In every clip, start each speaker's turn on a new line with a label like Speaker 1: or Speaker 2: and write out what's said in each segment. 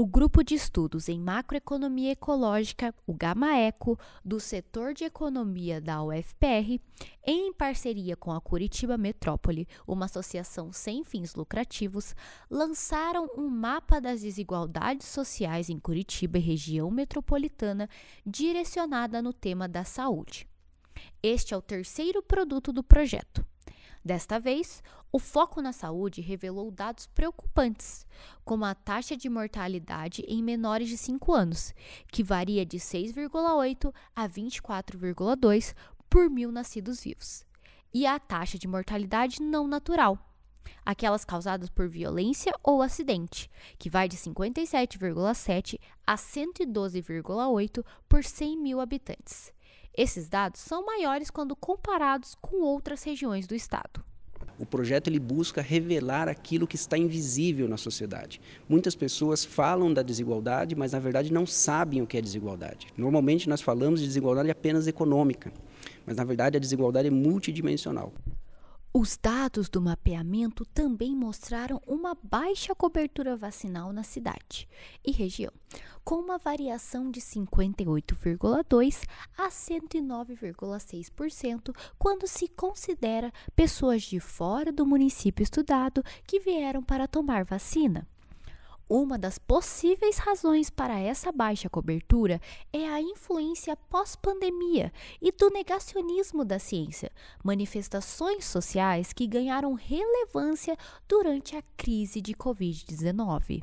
Speaker 1: O grupo de estudos em macroeconomia ecológica, o GAMAECO, do setor de economia da UFPR, em parceria com a Curitiba Metrópole, uma associação sem fins lucrativos, lançaram um mapa das desigualdades sociais em Curitiba e região metropolitana, direcionada no tema da saúde. Este é o terceiro produto do projeto. Desta vez, o foco na saúde revelou dados preocupantes, como a taxa de mortalidade em menores de 5 anos, que varia de 6,8 a 24,2 por mil nascidos vivos, e a taxa de mortalidade não natural, aquelas causadas por violência ou acidente, que vai de 57,7 a 112,8 por 100 mil habitantes. Esses dados são maiores quando comparados com outras regiões do estado.
Speaker 2: O projeto ele busca revelar aquilo que está invisível na sociedade. Muitas pessoas falam da desigualdade, mas na verdade não sabem o que é desigualdade. Normalmente nós falamos de desigualdade apenas econômica, mas na verdade a desigualdade é multidimensional.
Speaker 1: Os dados do mapeamento também mostraram uma baixa cobertura vacinal na cidade e região, com uma variação de 58,2% a 109,6% quando se considera pessoas de fora do município estudado que vieram para tomar vacina. Uma das possíveis razões para essa baixa cobertura é a influência pós-pandemia e do negacionismo da ciência, manifestações sociais que ganharam relevância durante a crise de Covid-19.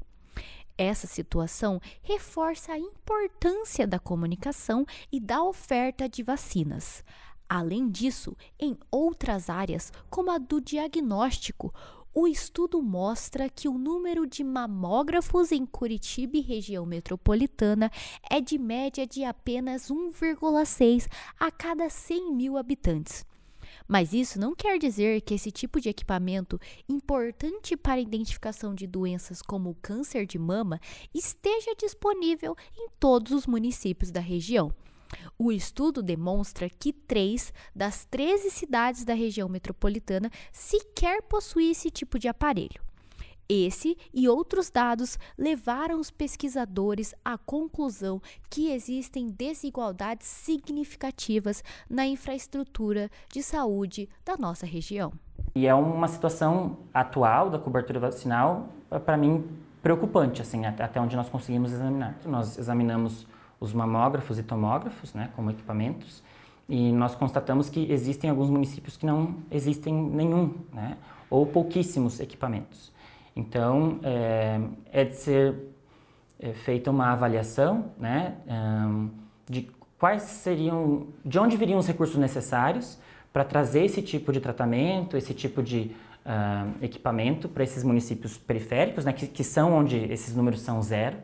Speaker 1: Essa situação reforça a importância da comunicação e da oferta de vacinas. Além disso, em outras áreas, como a do diagnóstico, o estudo mostra que o número de mamógrafos em Curitiba e região metropolitana é de média de apenas 1,6 a cada 100 mil habitantes. Mas isso não quer dizer que esse tipo de equipamento, importante para a identificação de doenças como o câncer de mama, esteja disponível em todos os municípios da região. O estudo demonstra que três das 13 cidades da região metropolitana sequer possuem esse tipo de aparelho. Esse e outros dados levaram os pesquisadores à conclusão que existem desigualdades significativas na infraestrutura de saúde da nossa região.
Speaker 3: E é uma situação atual da cobertura vacinal, para mim, preocupante, assim, até onde nós conseguimos examinar. Nós examinamos os mamógrafos e tomógrafos, né, como equipamentos, e nós constatamos que existem alguns municípios que não existem nenhum, né, ou pouquíssimos equipamentos. Então, é, é de ser é feita uma avaliação, né, de quais seriam, de onde viriam os recursos necessários para trazer esse tipo de tratamento, esse tipo de uh, equipamento para esses municípios periféricos, né, que, que, são onde esses números são zero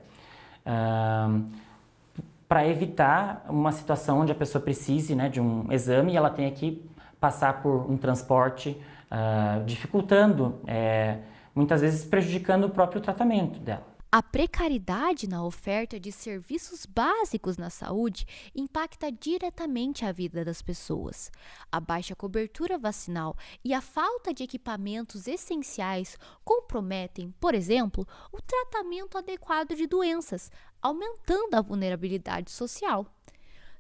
Speaker 3: para evitar uma situação onde a pessoa precise né, de um exame e ela tenha que passar por um transporte, uh, dificultando, é, muitas vezes prejudicando o próprio tratamento dela.
Speaker 1: A precariedade na oferta de serviços básicos na saúde impacta diretamente a vida das pessoas. A baixa cobertura vacinal e a falta de equipamentos essenciais comprometem, por exemplo, o tratamento adequado de doenças, aumentando a vulnerabilidade social.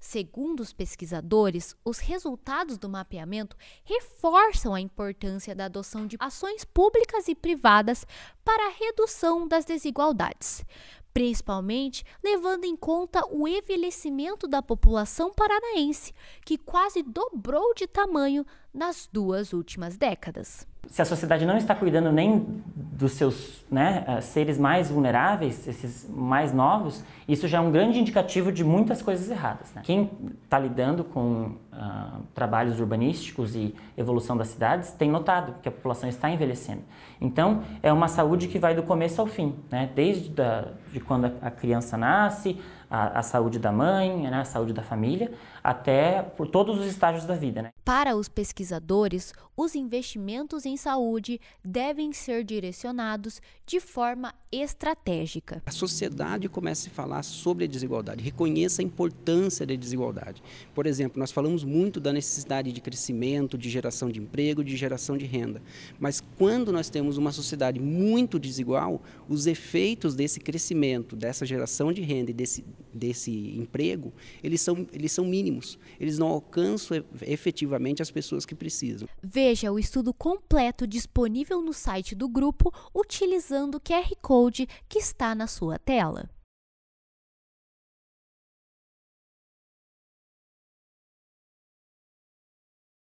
Speaker 1: Segundo os pesquisadores, os resultados do mapeamento reforçam a importância da adoção de ações públicas e privadas para a redução das desigualdades, principalmente levando em conta o envelhecimento da população paranaense, que quase dobrou de tamanho nas duas últimas décadas.
Speaker 3: Se a sociedade não está cuidando nem dos seus né, eh, seres mais vulneráveis, esses mais novos, isso já é um grande indicativo de muitas coisas erradas. Né? Quem está lidando com uh, trabalhos urbanísticos e evolução das cidades tem notado que a população está envelhecendo. Então, é uma saúde que vai do começo ao fim, né? desde da, de quando a criança nasce, a, a saúde da mãe, né, a saúde da família, até por todos os estágios da vida. Né?
Speaker 1: Para os pesquisadores, os investimentos em saúde devem ser direcionados de forma estratégica.
Speaker 2: A sociedade começa a falar sobre a desigualdade, reconheça a importância da desigualdade. Por exemplo, nós falamos muito da necessidade de crescimento, de geração de emprego, de geração de renda. Mas quando nós temos uma sociedade muito desigual, os efeitos desse crescimento, dessa geração de renda e desse desse emprego, eles são, eles são mínimos. Eles não alcançam efetivamente as pessoas que precisam.
Speaker 1: Veja o estudo completo disponível no site do grupo utilizando o QR Code que está na sua tela.